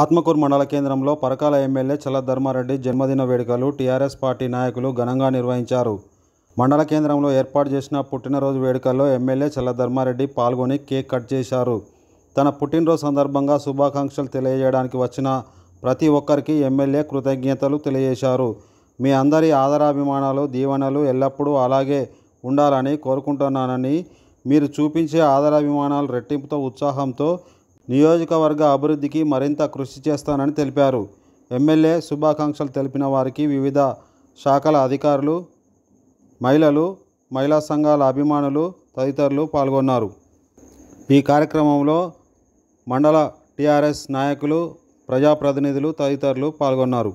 ఆత్మకూరు మండల కేంద్రంలో పరకాల ఎమ్మెల్యే చల్ల ధర్మారెడ్డి జన్మదిన వేడుకలు టీఆర్ఎస్ పార్టీ నాయకులు ఘనంగా నిర్వహించారు మండల కేంద్రంలో ఏర్పాటు చేసిన పుట్టినరోజు వేడుకల్లో ఎమ్మెల్యే చల్ల ధర్మారెడ్డి పాల్గొని కేక్ కట్ చేశారు తన పుట్టినరోజు సందర్భంగా శుభాకాంక్షలు తెలియజేయడానికి వచ్చిన ప్రతి ఒక్కరికి ఎమ్మెల్యే కృతజ్ఞతలు తెలియజేశారు మీ అందరి ఆదరాభిమానాలు దీవెనలు ఎల్లప్పుడూ అలాగే ఉండాలని కోరుకుంటున్నానని మీరు చూపించే ఆదరాభిమానాలు రెట్టింపుతో ఉత్సాహంతో నియోజకవర్గ అభివృద్ధికి మరింత కృషి చేస్తానని తెలిపారు ఎమ్మెల్యే శుభాకాంక్షలు తెలిపిన వారికి వివిధ శాఖల అధికారులు మహిళలు మహిళా సంఘాల అభిమానులు తదితరులు పాల్గొన్నారు ఈ కార్యక్రమంలో మండల టీఆర్ఎస్ నాయకులు ప్రజాప్రతినిధులు తదితరులు పాల్గొన్నారు